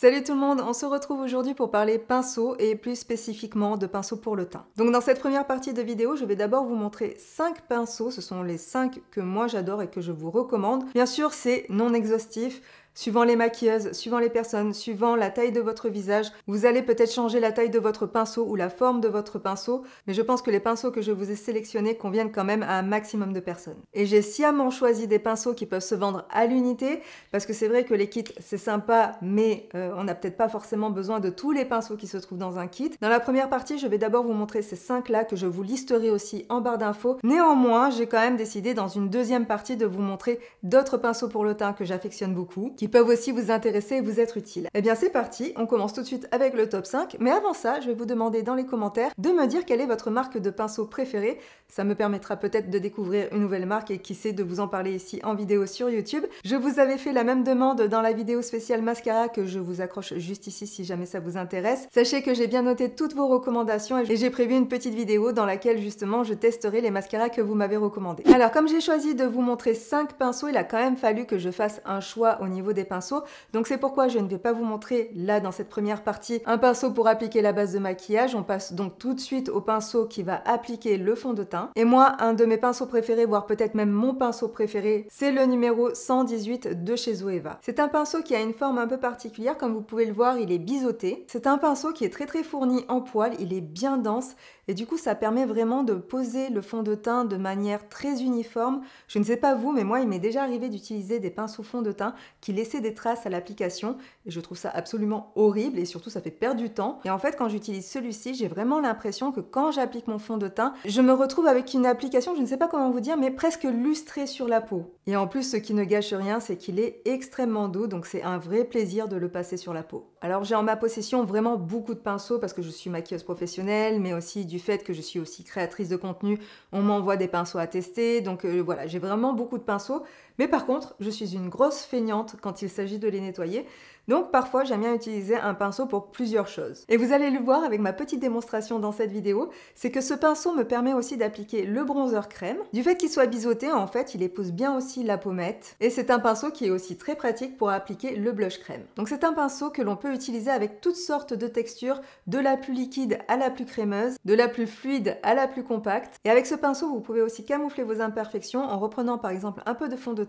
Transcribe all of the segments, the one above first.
Salut tout le monde, on se retrouve aujourd'hui pour parler pinceaux et plus spécifiquement de pinceaux pour le teint. Donc dans cette première partie de vidéo, je vais d'abord vous montrer 5 pinceaux, ce sont les 5 que moi j'adore et que je vous recommande. Bien sûr, c'est non exhaustif, Suivant les maquilleuses, suivant les personnes, suivant la taille de votre visage, vous allez peut-être changer la taille de votre pinceau ou la forme de votre pinceau, mais je pense que les pinceaux que je vous ai sélectionnés conviennent quand même à un maximum de personnes. Et j'ai sciemment choisi des pinceaux qui peuvent se vendre à l'unité, parce que c'est vrai que les kits, c'est sympa, mais euh, on n'a peut-être pas forcément besoin de tous les pinceaux qui se trouvent dans un kit. Dans la première partie, je vais d'abord vous montrer ces 5 là que je vous listerai aussi en barre d'infos. Néanmoins, j'ai quand même décidé dans une deuxième partie de vous montrer d'autres pinceaux pour le teint que j'affectionne beaucoup, qui peuvent aussi vous intéresser et vous être utiles. Eh bien c'est parti, on commence tout de suite avec le top 5, mais avant ça, je vais vous demander dans les commentaires de me dire quelle est votre marque de pinceau préférée. Ça me permettra peut-être de découvrir une nouvelle marque et qui sait de vous en parler ici en vidéo sur YouTube. Je vous avais fait la même demande dans la vidéo spéciale mascara que je vous accroche juste ici si jamais ça vous intéresse. Sachez que j'ai bien noté toutes vos recommandations et j'ai prévu une petite vidéo dans laquelle justement je testerai les mascaras que vous m'avez recommandés. Alors comme j'ai choisi de vous montrer 5 pinceaux, il a quand même fallu que je fasse un choix au niveau des pinceaux. Donc c'est pourquoi je ne vais pas vous montrer là dans cette première partie un pinceau pour appliquer la base de maquillage. On passe donc tout de suite au pinceau qui va appliquer le fond de teint. Et moi, un de mes pinceaux préférés, voire peut-être même mon pinceau préféré, c'est le numéro 118 de chez Zoeva. C'est un pinceau qui a une forme un peu particulière, comme vous pouvez le voir, il est biseauté. C'est un pinceau qui est très très fourni en poils, il est bien dense, et du coup, ça permet vraiment de poser le fond de teint de manière très uniforme. Je ne sais pas vous, mais moi, il m'est déjà arrivé d'utiliser des pinceaux fond de teint qui laissaient des traces à l'application. Et je trouve ça absolument horrible et surtout, ça fait perdre du temps. Et en fait, quand j'utilise celui-ci, j'ai vraiment l'impression que quand j'applique mon fond de teint, je me retrouve avec une application, je ne sais pas comment vous dire, mais presque lustrée sur la peau. Et en plus, ce qui ne gâche rien, c'est qu'il est extrêmement doux, donc c'est un vrai plaisir de le passer sur la peau. Alors j'ai en ma possession vraiment beaucoup de pinceaux parce que je suis maquilleuse professionnelle, mais aussi du fait que je suis aussi créatrice de contenu, on m'envoie des pinceaux à tester. Donc euh, voilà, j'ai vraiment beaucoup de pinceaux. Mais par contre, je suis une grosse feignante quand il s'agit de les nettoyer, donc parfois j'aime bien utiliser un pinceau pour plusieurs choses. Et vous allez le voir avec ma petite démonstration dans cette vidéo, c'est que ce pinceau me permet aussi d'appliquer le bronzer crème. Du fait qu'il soit biseauté, en fait, il épouse bien aussi la pommette. Et c'est un pinceau qui est aussi très pratique pour appliquer le blush crème. Donc c'est un pinceau que l'on peut utiliser avec toutes sortes de textures, de la plus liquide à la plus crémeuse, de la plus fluide à la plus compacte. Et avec ce pinceau, vous pouvez aussi camoufler vos imperfections en reprenant par exemple un peu de fond de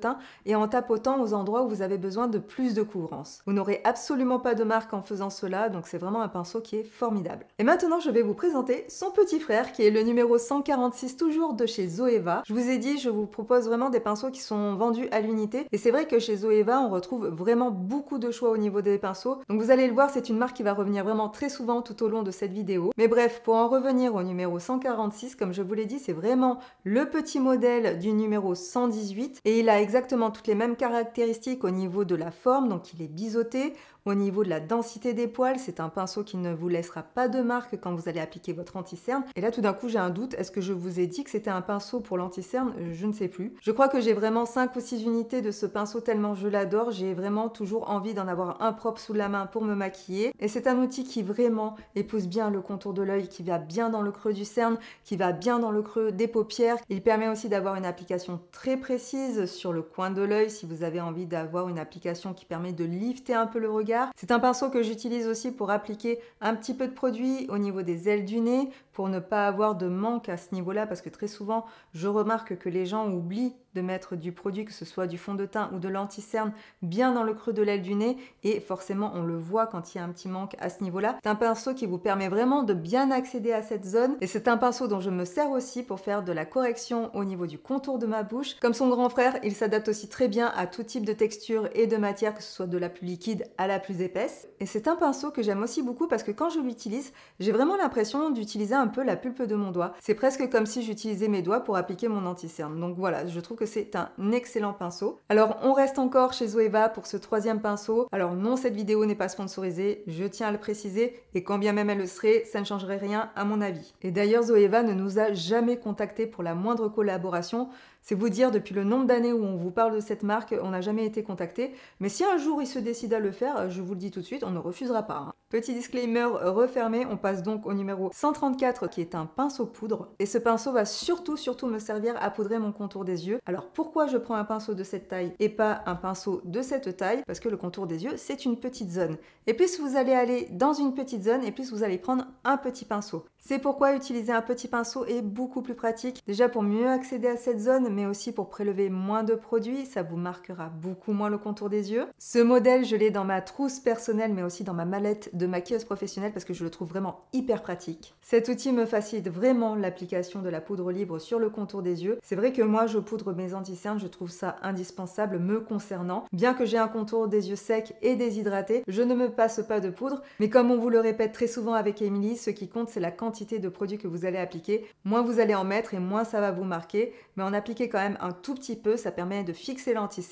et en tapotant aux endroits où vous avez besoin de plus de couvrance. Vous n'aurez absolument pas de marque en faisant cela, donc c'est vraiment un pinceau qui est formidable. Et maintenant, je vais vous présenter son petit frère, qui est le numéro 146, toujours de chez Zoeva. Je vous ai dit, je vous propose vraiment des pinceaux qui sont vendus à l'unité, et c'est vrai que chez Zoeva, on retrouve vraiment beaucoup de choix au niveau des pinceaux, donc vous allez le voir, c'est une marque qui va revenir vraiment très souvent tout au long de cette vidéo. Mais bref, pour en revenir au numéro 146, comme je vous l'ai dit, c'est vraiment le petit modèle du numéro 118, et il a exactement toutes les mêmes caractéristiques au niveau de la forme, donc il est biseauté, au niveau de la densité des poils, c'est un pinceau qui ne vous laissera pas de marque quand vous allez appliquer votre anti-cerne. Et là, tout d'un coup, j'ai un doute. Est-ce que je vous ai dit que c'était un pinceau pour l'anti-cerne Je ne sais plus. Je crois que j'ai vraiment 5 ou 6 unités de ce pinceau tellement je l'adore. J'ai vraiment toujours envie d'en avoir un propre sous la main pour me maquiller. Et c'est un outil qui vraiment épouse bien le contour de l'œil, qui va bien dans le creux du cerne, qui va bien dans le creux des paupières. Il permet aussi d'avoir une application très précise sur le coin de l'œil si vous avez envie d'avoir une application qui permet de lifter un peu le regard c'est un pinceau que j'utilise aussi pour appliquer un petit peu de produit au niveau des ailes du nez pour ne pas avoir de manque à ce niveau-là parce que très souvent je remarque que les gens oublient de mettre du produit, que ce soit du fond de teint ou de l'anticerne, bien dans le creux de l'aile du nez. Et forcément, on le voit quand il y a un petit manque à ce niveau-là. C'est un pinceau qui vous permet vraiment de bien accéder à cette zone. Et c'est un pinceau dont je me sers aussi pour faire de la correction au niveau du contour de ma bouche. Comme son grand frère, il s'adapte aussi très bien à tout type de texture et de matière, que ce soit de la plus liquide à la plus épaisse. Et c'est un pinceau que j'aime aussi beaucoup parce que quand je l'utilise, j'ai vraiment l'impression d'utiliser un peu la pulpe de mon doigt. C'est presque comme si j'utilisais mes doigts pour appliquer mon anticerne. Donc voilà, je trouve c'est un excellent pinceau. Alors on reste encore chez Zoeva pour ce troisième pinceau. Alors non, cette vidéo n'est pas sponsorisée, je tiens à le préciser, et quand bien même elle le serait, ça ne changerait rien à mon avis. Et d'ailleurs, Zoeva ne nous a jamais contacté pour la moindre collaboration, c'est vous dire, depuis le nombre d'années où on vous parle de cette marque, on n'a jamais été contacté. Mais si un jour il se décide à le faire, euh, je vous le dis tout de suite, on ne refusera pas. Hein. Petit disclaimer refermé, on passe donc au numéro 134 qui est un pinceau poudre. Et ce pinceau va surtout, surtout me servir à poudrer mon contour des yeux. Alors pourquoi je prends un pinceau de cette taille et pas un pinceau de cette taille Parce que le contour des yeux, c'est une petite zone. Et plus vous allez aller dans une petite zone, et plus vous allez prendre un petit pinceau. C'est pourquoi utiliser un petit pinceau est beaucoup plus pratique. Déjà pour mieux accéder à cette zone, mais aussi pour prélever moins de produits, ça vous marquera beaucoup moins le contour des yeux. Ce modèle, je l'ai dans ma trousse personnelle, mais aussi dans ma mallette de maquilleuse professionnelle parce que je le trouve vraiment hyper pratique. Cet outil me facilite vraiment l'application de la poudre libre sur le contour des yeux. C'est vrai que moi, je poudre mes anti-cernes, je trouve ça indispensable me concernant. Bien que j'ai un contour des yeux sec et déshydraté, je ne me passe pas de poudre, mais comme on vous le répète très souvent avec Emily, ce qui compte, c'est la quantité de produits que vous allez appliquer. Moins vous allez en mettre et moins ça va vous marquer, mais en appliquant quand même un tout petit peu, ça permet de fixer lanti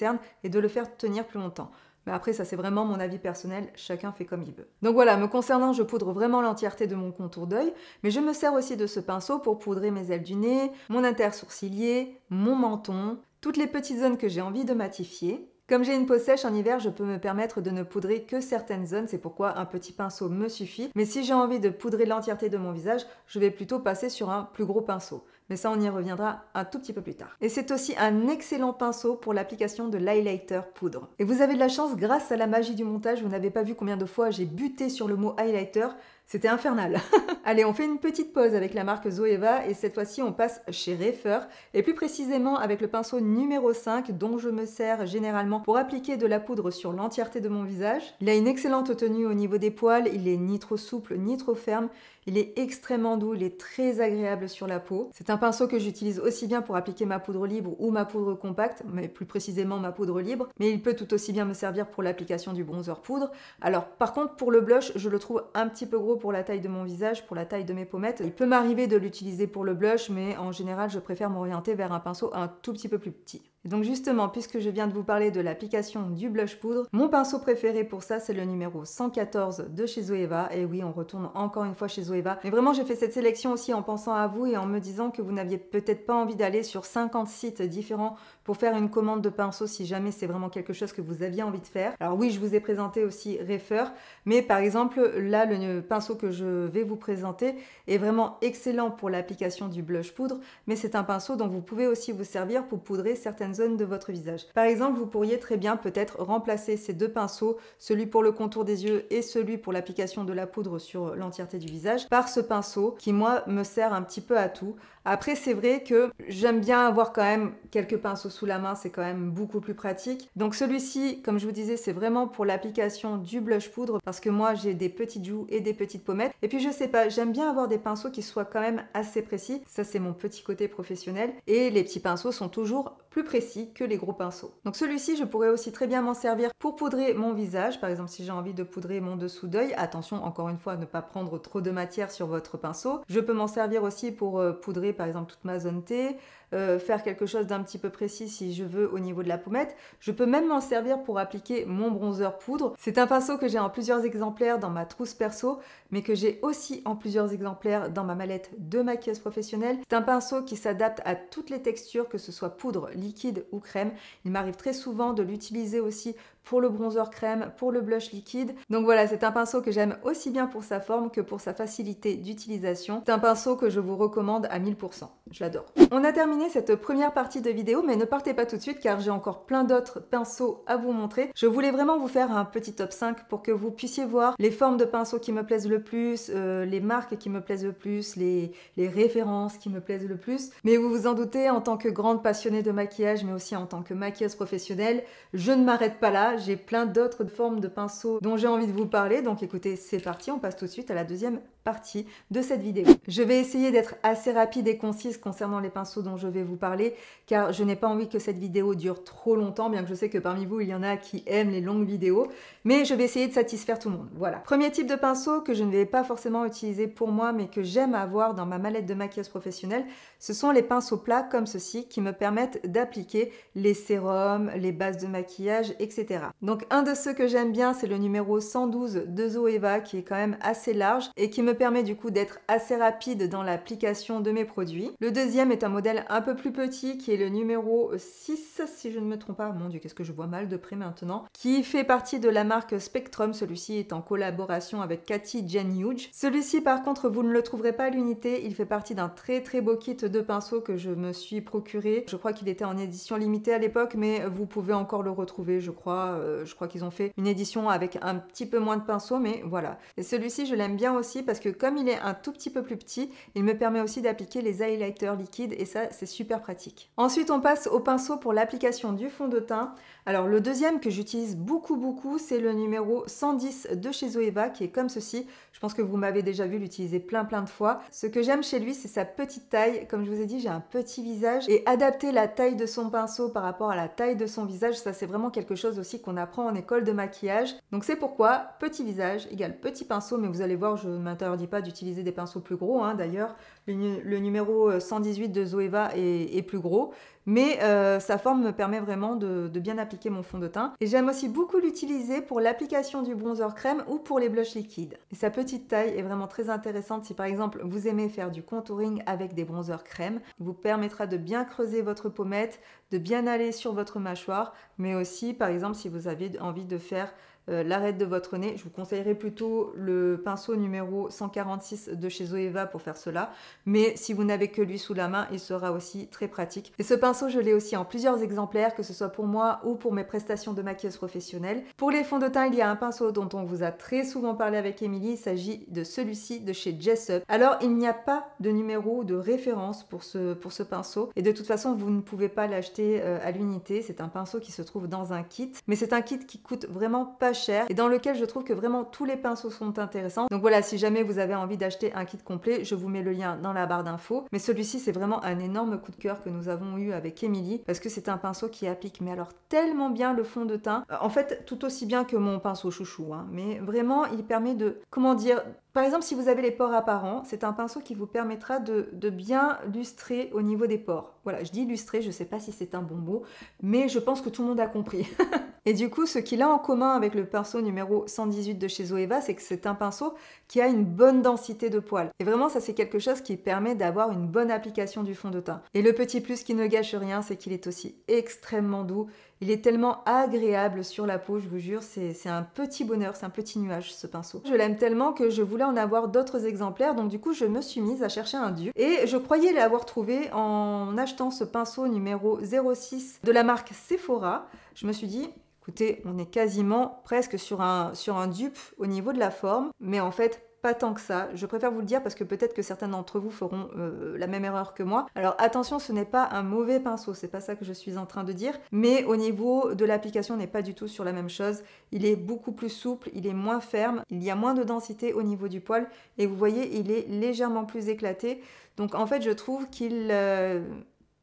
et de le faire tenir plus longtemps. Mais après, ça c'est vraiment mon avis personnel, chacun fait comme il veut. Donc voilà, me concernant, je poudre vraiment l'entièreté de mon contour d'œil, mais je me sers aussi de ce pinceau pour poudrer mes ailes du nez, mon intersourcilier, mon menton, toutes les petites zones que j'ai envie de matifier. Comme j'ai une peau sèche en hiver, je peux me permettre de ne poudrer que certaines zones, c'est pourquoi un petit pinceau me suffit. Mais si j'ai envie de poudrer l'entièreté de mon visage, je vais plutôt passer sur un plus gros pinceau mais ça on y reviendra un tout petit peu plus tard. Et c'est aussi un excellent pinceau pour l'application de l'highlighter poudre. Et vous avez de la chance, grâce à la magie du montage, vous n'avez pas vu combien de fois j'ai buté sur le mot highlighter c'était infernal. Allez, on fait une petite pause avec la marque Zoeva et cette fois-ci on passe chez Refer et plus précisément avec le pinceau numéro 5 dont je me sers généralement pour appliquer de la poudre sur l'entièreté de mon visage. Il a une excellente tenue au niveau des poils, il est ni trop souple ni trop ferme, il est extrêmement doux, il est très agréable sur la peau. C'est un pinceau que j'utilise aussi bien pour appliquer ma poudre libre ou ma poudre compacte, mais plus précisément ma poudre libre, mais il peut tout aussi bien me servir pour l'application du bronzer poudre. Alors par contre pour le blush, je le trouve un petit peu gros pour la taille de mon visage, pour la taille de mes pommettes. Il peut m'arriver de l'utiliser pour le blush, mais en général, je préfère m'orienter vers un pinceau un tout petit peu plus petit. Donc justement, puisque je viens de vous parler de l'application du blush poudre, mon pinceau préféré pour ça, c'est le numéro 114 de chez Zoeva. Et oui, on retourne encore une fois chez Zoeva. Mais vraiment, j'ai fait cette sélection aussi en pensant à vous et en me disant que vous n'aviez peut-être pas envie d'aller sur 50 sites différents pour faire une commande de pinceau si jamais c'est vraiment quelque chose que vous aviez envie de faire. Alors oui, je vous ai présenté aussi Refer, mais par exemple, là, le pinceau que je vais vous présenter est vraiment excellent pour l'application du blush poudre, mais c'est un pinceau dont vous pouvez aussi vous servir pour poudrer certaines de votre visage. Par exemple, vous pourriez très bien peut-être remplacer ces deux pinceaux, celui pour le contour des yeux et celui pour l'application de la poudre sur l'entièreté du visage, par ce pinceau qui, moi, me sert un petit peu à tout, après, c'est vrai que j'aime bien avoir quand même quelques pinceaux sous la main, c'est quand même beaucoup plus pratique. Donc celui-ci, comme je vous disais, c'est vraiment pour l'application du blush poudre parce que moi j'ai des petites joues et des petites pommettes. Et puis je sais pas, j'aime bien avoir des pinceaux qui soient quand même assez précis. Ça c'est mon petit côté professionnel. Et les petits pinceaux sont toujours plus précis que les gros pinceaux. Donc celui-ci, je pourrais aussi très bien m'en servir pour poudrer mon visage. Par exemple, si j'ai envie de poudrer mon dessous d'œil, attention encore une fois à ne pas prendre trop de matière sur votre pinceau. Je peux m'en servir aussi pour euh, poudrer par exemple toute ma zone T, euh, faire quelque chose d'un petit peu précis si je veux au niveau de la pommette. Je peux même m'en servir pour appliquer mon bronzer poudre. C'est un pinceau que j'ai en plusieurs exemplaires dans ma trousse perso, mais que j'ai aussi en plusieurs exemplaires dans ma mallette de maquilleuse professionnelle. C'est un pinceau qui s'adapte à toutes les textures, que ce soit poudre, liquide ou crème. Il m'arrive très souvent de l'utiliser aussi pour le bronzer crème, pour le blush liquide. Donc voilà, c'est un pinceau que j'aime aussi bien pour sa forme que pour sa facilité d'utilisation. C'est un pinceau que je vous recommande à 1000%. Je l'adore. On a terminé cette première partie de vidéo, mais ne partez pas tout de suite car j'ai encore plein d'autres pinceaux à vous montrer. Je voulais vraiment vous faire un petit top 5 pour que vous puissiez voir les formes de pinceaux qui me plaisent le plus, euh, les marques qui me plaisent le plus, les, références qui me plaisent le plus. Mais vous vous en doutez, en tant que grande passionnée de maquillage, mais aussi en tant que maquilleuse professionnelle, je ne m'arrête pas là, j'ai plein d'autres formes de pinceaux dont j'ai envie de vous parler. Donc écoutez, c'est parti, on passe tout de suite à la deuxième partie de cette vidéo. Je vais essayer d'être assez rapide et concise concernant les pinceaux dont je vais vous parler, car je n'ai pas envie que cette vidéo dure trop longtemps, bien que je sais que parmi vous, il y en a qui aiment les longues vidéos, mais je vais essayer de satisfaire tout le monde. Voilà. Premier type de pinceau que je ne vais pas forcément utiliser pour moi, mais que j'aime avoir dans ma mallette de maquillage professionnelle, ce sont les pinceaux plats comme ceci, qui me permettent d'appliquer les sérums, les bases de maquillage, etc. Donc un de ceux que j'aime bien, c'est le numéro 112 de Zoeva, qui est quand même assez large et qui me permet du coup d'être assez rapide dans l'application de mes produits. Le deuxième est un modèle un peu plus petit qui est le numéro 6 si je ne me trompe pas. Mon dieu, qu'est-ce que je vois mal de près maintenant. Qui fait partie de la marque Spectrum. Celui-ci est en collaboration avec Cathy Jen Huge. Celui-ci par contre, vous ne le trouverez pas à l'unité. Il fait partie d'un très très beau kit de pinceaux que je me suis procuré. Je crois qu'il était en édition limitée à l'époque, mais vous pouvez encore le retrouver, je crois. Euh, je crois qu'ils ont fait une édition avec un petit peu moins de pinceaux, mais voilà. Et celui-ci, je l'aime bien aussi parce que comme il est un tout petit peu plus petit, il me permet aussi d'appliquer les highlighters liquides et ça c'est super pratique. Ensuite on passe au pinceau pour l'application du fond de teint. Alors le deuxième que j'utilise beaucoup beaucoup, c'est le numéro 110 de chez Zoeva qui est comme ceci. Je pense que vous m'avez déjà vu l'utiliser plein plein de fois. Ce que j'aime chez lui, c'est sa petite taille. Comme je vous ai dit, j'ai un petit visage et adapter la taille de son pinceau par rapport à la taille de son visage, ça c'est vraiment quelque chose aussi qu'on apprend en école de maquillage. Donc c'est pourquoi petit visage égale petit pinceau, mais vous allez voir, je ne m'interdis pas d'utiliser des pinceaux plus gros. Hein, d'ailleurs, le, numéro 118 de Zoeva est plus gros mais euh, sa forme me permet vraiment de, bien appliquer mon fond de teint. Et j'aime aussi beaucoup l'utiliser pour l'application du bronzer crème ou pour les blushs liquides. sa petite taille est vraiment très intéressante si par exemple vous aimez faire du contouring avec des bronzers crème. vous permettra de bien creuser votre pommette, de bien aller sur votre mâchoire, mais aussi par exemple si vous avez envie de faire euh, l'arête de votre nez. Je vous conseillerais plutôt le pinceau numéro 146 de chez Zoeva pour faire cela. Mais si vous n'avez que lui sous la main, il sera aussi très pratique. Et ce pinceau, je l'ai aussi en plusieurs exemplaires, que ce soit pour moi ou pour mes prestations de maquilleuse professionnelle. Pour les fonds de teint, il y a un pinceau dont on vous a très souvent parlé avec Émilie. Il s'agit de celui-ci de chez Jessup. Alors, il n'y a pas de numéro de référence pour ce, pour ce pinceau. Et de toute façon, vous ne pouvez pas l'acheter euh, à l'unité. C'est un pinceau qui se trouve dans un kit. Mais c'est un kit qui coûte vraiment pas cher et dans lequel je trouve que vraiment tous les pinceaux sont intéressants. Donc voilà, si jamais vous avez envie d'acheter un kit complet, je vous mets le lien dans la barre d'infos. Mais celui-ci, c'est vraiment un énorme coup de cœur que nous avons eu avec Emily parce que c'est un pinceau qui applique, mais alors tellement bien le fond de teint. Euh, en fait, tout aussi bien que mon pinceau chouchou, hein, mais vraiment, il permet de, comment dire, par exemple, si vous avez les pores apparents, c'est un pinceau qui vous permettra de, bien lustrer au niveau des pores. Voilà, je dis lustrer, je ne sais pas si c'est un bon mot, mais je pense que tout le monde a compris. Et du coup, ce qu'il a en commun avec le pinceau numéro 118 de chez Zoeva, c'est que c'est un pinceau qui a une bonne densité de poils. Et vraiment, ça c'est quelque chose qui permet d'avoir une bonne application du fond de teint. Et le petit plus qui ne gâche rien, c'est qu'il est aussi extrêmement doux il est tellement agréable sur la peau, je vous jure, c'est un petit bonheur, c'est un petit nuage ce pinceau. Je l'aime tellement que je voulais en avoir d'autres exemplaires, donc du coup je me suis mise à chercher un dupe. Et je croyais l'avoir trouvé en achetant ce pinceau numéro 06 de la marque Sephora. Je me suis dit, écoutez, on est quasiment presque sur un, sur un dupe au niveau de la forme, mais en fait pas tant que ça. Je préfère vous le dire parce que peut-être que certains d'entre vous feront euh, la même erreur que moi. Alors attention, ce n'est pas un mauvais pinceau, c'est pas ça que je suis en train de dire, mais au niveau de l'application, n'est pas du tout sur la même chose. Il est beaucoup plus souple, il est moins ferme, il y a moins de densité au niveau du poil et vous voyez, il est légèrement plus éclaté. Donc en fait, je trouve qu'il euh,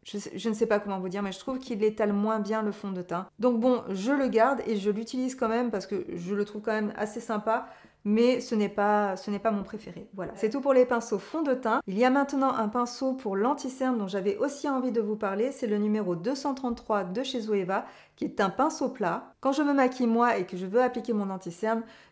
Je, je, ne sais pas comment vous dire, mais je trouve qu'il étale moins bien le fond de teint. Donc bon, je le garde et je l'utilise quand même parce que je le trouve quand même assez sympa mais ce n'est pas, ce n'est pas mon préféré. Voilà, c'est tout pour les pinceaux fond de teint. Il y a maintenant un pinceau pour l'anti-cerne dont j'avais aussi envie de vous parler, c'est le numéro 233 de chez Zoeva, qui est un pinceau plat. Quand je me maquille moi et que je veux appliquer mon anti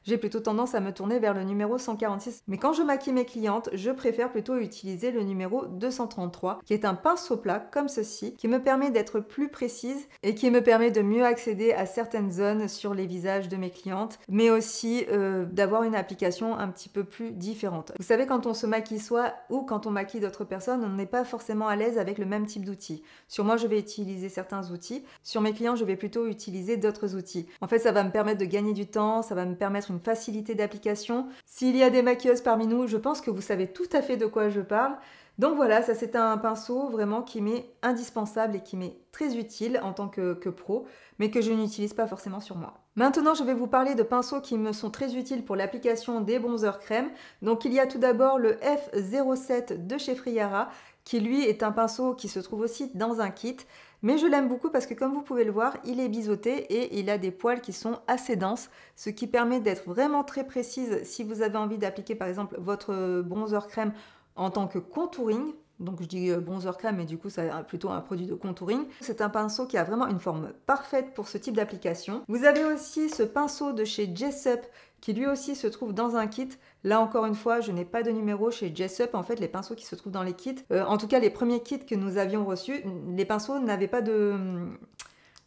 j'ai plutôt tendance à me tourner vers le numéro 146. Mais quand je maquille mes clientes, je préfère plutôt utiliser le numéro 233, qui est un pinceau plat comme ceci, qui me permet d'être plus précise et qui me permet de mieux accéder à certaines zones sur les visages de mes clientes, mais aussi euh, d'avoir une application un petit peu plus différente. Vous savez, quand on se maquille soi ou quand on maquille d'autres personnes, on n'est pas forcément à l'aise avec le même type d'outils. Sur moi, je vais utiliser certains outils. Sur mes clients, je vais plutôt utiliser d'autres outils. En fait, ça va me permettre de gagner du temps, ça va me permettre une facilité d'application. S'il y a des maquilleuses parmi nous, je pense que vous savez tout à fait de quoi je parle. Donc voilà, ça c'est un pinceau vraiment qui m'est indispensable et qui m'est très utile en tant que, pro, mais que je n'utilise pas forcément sur moi. Maintenant, je vais vous parler de pinceaux qui me sont très utiles pour l'application des bronzers crème. Donc il y a tout d'abord le F07 de chez Friara, qui lui est un pinceau qui se trouve aussi dans un kit. Mais je l'aime beaucoup parce que comme vous pouvez le voir, il est biseauté et il a des poils qui sont assez denses, ce qui permet d'être vraiment très précise si vous avez envie d'appliquer par exemple votre bronzer crème en tant que contouring. Donc je dis euh, bronzer crème, mais du coup c'est plutôt un produit de contouring. C'est un pinceau qui a vraiment une forme parfaite pour ce type d'application. Vous avez aussi ce pinceau de chez Jessup qui lui aussi se trouve dans un kit. Là encore une fois, je n'ai pas de numéro chez Jessup. En fait, les pinceaux qui se trouvent dans les kits, euh, en tout cas les premiers kits que nous avions reçus, les pinceaux n'avaient pas de,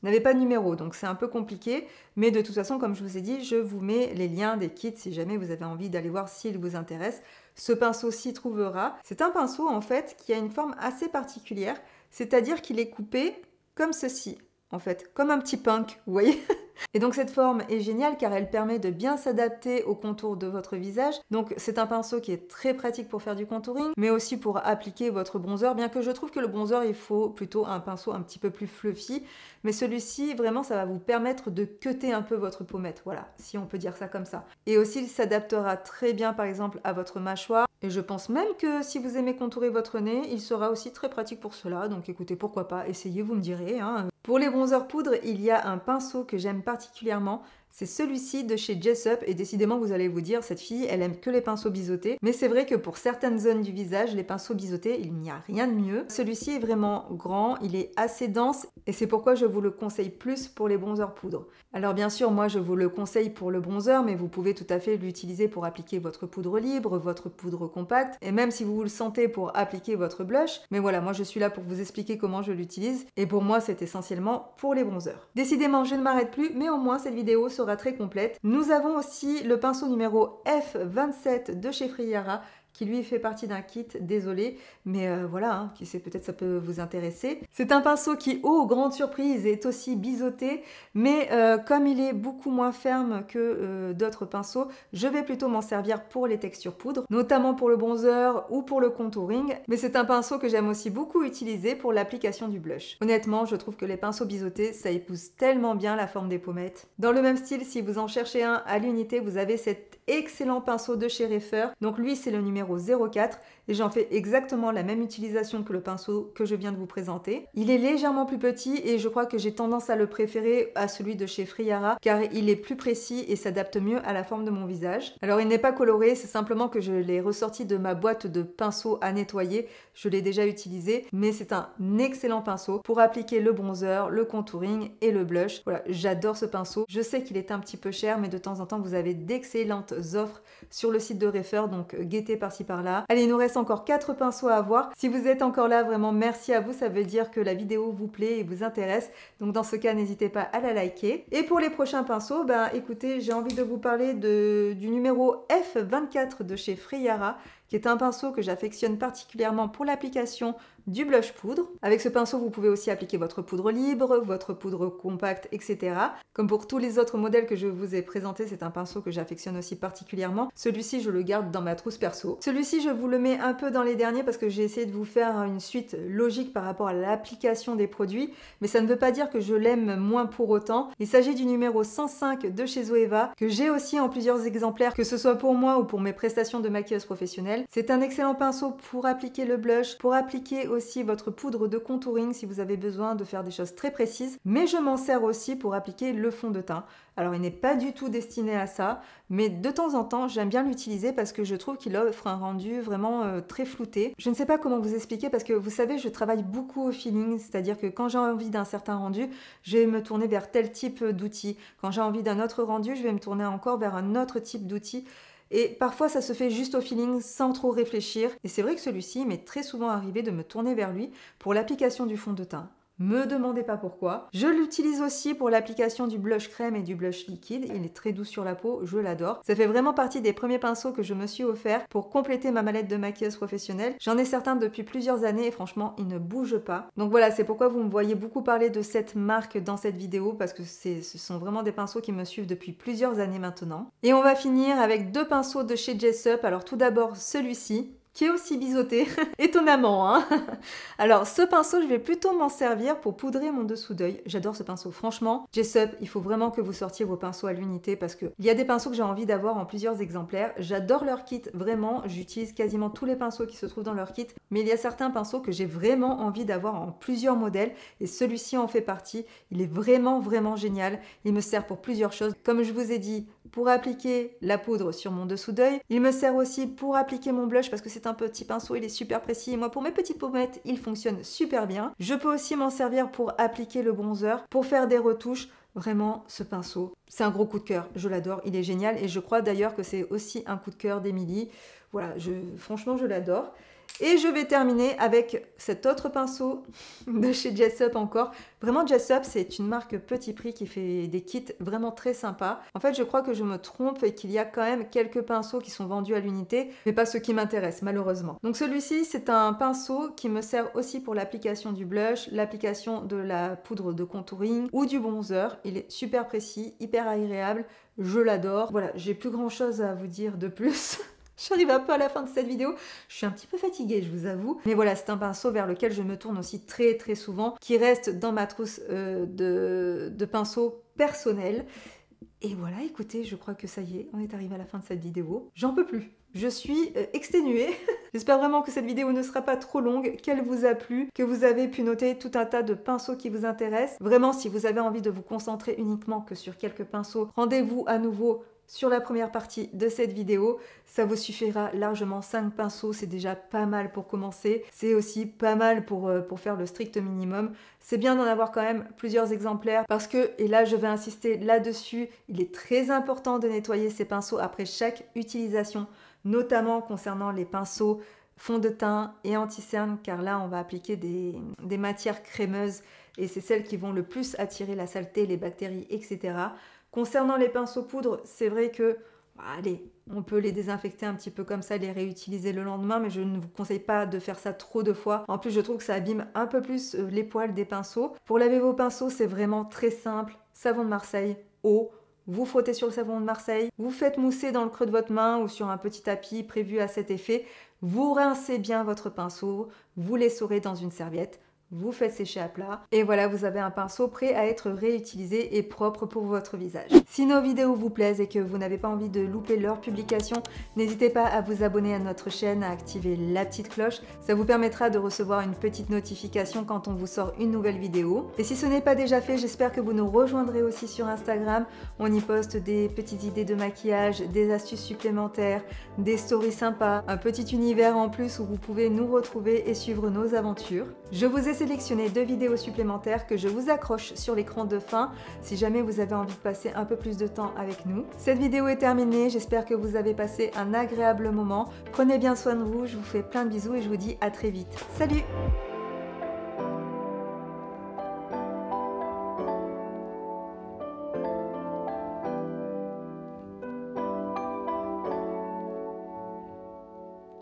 N'avait pas de numéro, donc c'est un peu compliqué. Mais de toute façon, comme je vous ai dit, je vous mets les liens des kits si jamais vous avez envie d'aller voir s'ils vous intéressent. Ce pinceau s'y trouvera. C'est un pinceau en fait qui a une forme assez particulière, c'est-à-dire qu'il est coupé comme ceci, en fait, comme un petit punk, vous voyez Et donc cette forme est géniale car elle permet de bien s'adapter au contour de votre visage. Donc c'est un pinceau qui est très pratique pour faire du contouring, mais aussi pour appliquer votre bronzer, bien que je trouve que le bronzer, il faut plutôt un pinceau un petit peu plus fluffy, mais celui-ci, vraiment, ça va vous permettre de cutter un peu votre pommette, voilà, si on peut dire ça comme ça. Et aussi, il s'adaptera très bien, par exemple, à votre mâchoire, et je pense même que si vous aimez contourer votre nez, il sera aussi très pratique pour cela, donc écoutez, pourquoi pas, essayez, vous me direz. Hein. Pour les bronzeurs poudre, il y a un pinceau que j'aime particulièrement, c'est celui-ci de chez Jessup et décidément vous allez vous dire cette fille elle aime que les pinceaux biseautés mais c'est vrai que pour certaines zones du visage les pinceaux biseautés il n'y a rien de mieux. Celui-ci est vraiment grand, il est assez dense et c'est pourquoi je vous le conseille plus pour les bronzers poudre. Alors bien sûr moi je vous le conseille pour le bronzer mais vous pouvez tout à fait l'utiliser pour appliquer votre poudre libre, votre poudre compacte et même si vous vous le sentez pour appliquer votre blush mais voilà moi je suis là pour vous expliquer comment je l'utilise et pour moi c'est essentiellement pour les bronzers. Décidément je ne m'arrête plus mais au moins cette vidéo sera très complète. Nous avons aussi le pinceau numéro F27 de chez Friara qui lui fait partie d'un kit, désolé, mais euh, voilà, hein, qui sait peut-être ça peut vous intéresser. C'est un pinceau qui, oh, grande surprise, est aussi biseauté, mais euh, comme il est beaucoup moins ferme que euh, d'autres pinceaux, je vais plutôt m'en servir pour les textures poudre, notamment pour le bronzer ou pour le contouring, mais c'est un pinceau que j'aime aussi beaucoup utiliser pour l'application du blush. Honnêtement, je trouve que les pinceaux biseautés, ça épouse tellement bien la forme des pommettes. Dans le même style, si vous en cherchez un à l'unité, vous avez cet excellent pinceau de chez Refer, donc lui c'est le numéro au 04 et j'en fais exactement la même utilisation que le pinceau que je viens de vous présenter. Il est légèrement plus petit et je crois que j'ai tendance à le préférer à celui de chez Friara car il est plus précis et s'adapte mieux à la forme de mon visage. Alors il n'est pas coloré, c'est simplement que je l'ai ressorti de ma boîte de pinceaux à nettoyer. Je l'ai déjà utilisé mais c'est un excellent pinceau pour appliquer le bronzer, le contouring et le blush. Voilà, j'adore ce pinceau. Je sais qu'il est un petit peu cher mais de temps en temps vous avez d'excellentes offres sur le site de Refer donc guettez par par là Allez, il nous reste encore 4 pinceaux à voir. Si vous êtes encore là, vraiment merci à vous, ça veut dire que la vidéo vous plaît et vous intéresse. Donc dans ce cas, n'hésitez pas à la liker. Et pour les prochains pinceaux, ben écoutez, j'ai envie de vous parler de, du numéro F24 de chez Freyara, qui est un pinceau que j'affectionne particulièrement pour l'application du blush poudre. Avec ce pinceau, vous pouvez aussi appliquer votre poudre libre, votre poudre compacte, etc. Comme pour tous les autres modèles que je vous ai présentés, c'est un pinceau que j'affectionne aussi particulièrement. Celui-ci, je le garde dans ma trousse perso. Celui-ci, je vous le mets un peu dans les derniers parce que j'ai essayé de vous faire une suite logique par rapport à l'application des produits, mais ça ne veut pas dire que je l'aime moins pour autant. Il s'agit du numéro 105 de chez Zoeva, que j'ai aussi en plusieurs exemplaires, que ce soit pour moi ou pour mes prestations de maquilleuse professionnelle. C'est un excellent pinceau pour appliquer le blush, pour appliquer aussi votre poudre de contouring si vous avez besoin de faire des choses très précises, mais je m'en sers aussi pour appliquer le fond de teint. Alors il n'est pas du tout destiné à ça, mais de temps en temps j'aime bien l'utiliser parce que je trouve qu'il offre un rendu vraiment euh, très flouté. Je ne sais pas comment vous expliquer parce que vous savez je travaille beaucoup au feeling, c'est-à-dire que quand j'ai envie d'un certain rendu, je vais me tourner vers tel type d'outil. Quand j'ai envie d'un autre rendu, je vais me tourner encore vers un autre type d'outil. Et parfois, ça se fait juste au feeling, sans trop réfléchir. Et c'est vrai que celui-ci m'est très souvent arrivé de me tourner vers lui pour l'application du fond de teint. Me demandez pas pourquoi. Je l'utilise aussi pour l'application du blush crème et du blush liquide. Il est très doux sur la peau, je l'adore. Ça fait vraiment partie des premiers pinceaux que je me suis offert pour compléter ma mallette de maquilleuse professionnelle. J'en ai certains depuis plusieurs années et franchement, ils ne bougent pas. Donc voilà, c'est pourquoi vous me voyez beaucoup parler de cette marque dans cette vidéo parce que ce sont vraiment des pinceaux qui me suivent depuis plusieurs années maintenant. Et on va finir avec deux pinceaux de chez Jessup. Alors tout d'abord celui-ci qui est aussi biseauté, étonnamment. Hein Alors ce pinceau, je vais plutôt m'en servir pour poudrer mon dessous d'œil. J'adore ce pinceau, franchement. Jessup, il faut vraiment que vous sortiez vos pinceaux à l'unité parce qu'il il y a des pinceaux que j'ai envie d'avoir en plusieurs exemplaires. J'adore leur kit, vraiment. J'utilise quasiment tous les pinceaux qui se trouvent dans leur kit, mais il y a certains pinceaux que j'ai vraiment envie d'avoir en plusieurs modèles et celui-ci en fait partie. Il est vraiment vraiment génial. Il me sert pour plusieurs choses. Comme je vous ai dit, pour appliquer la poudre sur mon dessous d'œil. Il me sert aussi pour appliquer mon blush parce que c'est un petit pinceau, il est super précis. Et moi, pour mes petites pommettes, il fonctionne super bien. Je peux aussi m'en servir pour appliquer le bronzer, pour faire des retouches. Vraiment, ce pinceau, c'est un gros coup de cœur. Je l'adore, il est génial. Et je crois d'ailleurs que c'est aussi un coup de cœur d'Emily. Voilà, franchement, je l'adore. Et je vais terminer avec cet autre pinceau de chez Jessup encore. Vraiment, Jessup, c'est une marque petit prix qui fait des kits vraiment très sympas. En fait, je crois que je me trompe et qu'il y a quand même quelques pinceaux qui sont vendus à l'unité, mais pas ceux qui m'intéressent, malheureusement. Donc celui-ci, c'est un pinceau qui me sert aussi pour l'application du blush, l'application de la poudre de contouring ou du bronzer. Il est super précis, hyper agréable. Je l'adore. Voilà, j'ai plus grand chose à vous dire de plus. J'arrive un peu à la fin de cette vidéo. Je suis un petit peu fatiguée, je vous avoue. Mais voilà, c'est un pinceau vers lequel je me tourne aussi très très souvent, qui reste dans ma trousse euh, de, pinceaux personnels. Et voilà, écoutez, je crois que ça y est, on est arrivé à la fin de cette vidéo. J'en peux plus. Je suis euh, exténuée. J'espère vraiment que cette vidéo ne sera pas trop longue, qu'elle vous a plu, que vous avez pu noter tout un tas de pinceaux qui vous intéressent. Vraiment, si vous avez envie de vous concentrer uniquement que sur quelques pinceaux, rendez-vous à nouveau sur la première partie de cette vidéo. Ça vous suffira largement 5 pinceaux, c'est déjà pas mal pour commencer. C'est aussi pas mal euh, pour, faire le strict minimum. C'est bien d'en avoir quand même plusieurs exemplaires parce que, et là je vais insister là-dessus, il est très important de nettoyer ces pinceaux après chaque utilisation, notamment concernant les pinceaux fond de teint et anti-cerne car là on va appliquer des, des matières crémeuses et c'est celles qui vont le plus attirer la saleté, les bactéries, etc. Concernant les pinceaux poudre, c'est vrai que, bah, allez, on peut les désinfecter un petit peu comme ça, les réutiliser le lendemain, mais je ne vous conseille pas de faire ça trop de fois. En plus, je trouve que ça abîme un peu plus euh, les poils des pinceaux. Pour laver vos pinceaux, c'est vraiment très simple. Savon de Marseille, eau, vous frottez sur le savon de Marseille, vous faites mousser dans le creux de votre main ou sur un petit tapis prévu à cet effet, vous rincez bien votre pinceau, vous l'essorez dans une serviette, vous faites sécher à plat et voilà vous avez un pinceau prêt à être réutilisé et propre pour votre visage. Si nos vidéos vous plaisent et que vous n'avez pas envie de louper leurs publication, n'hésitez pas à vous abonner à notre chaîne, à activer la petite cloche, ça vous permettra de recevoir une petite notification quand on vous sort une nouvelle vidéo. Et si ce n'est pas déjà fait, j'espère que vous nous rejoindrez aussi sur Instagram, on y poste des petites idées de maquillage, des astuces supplémentaires, des stories sympas, un petit univers en plus où vous pouvez nous retrouver et suivre nos aventures. Je vous sélectionner deux vidéos supplémentaires que je vous accroche sur l'écran de fin si jamais vous avez envie de passer un peu plus de temps avec nous. Cette vidéo est terminée, j'espère que vous avez passé un agréable moment. Prenez bien soin de vous, je vous fais plein de bisous et je vous dis à très vite. Salut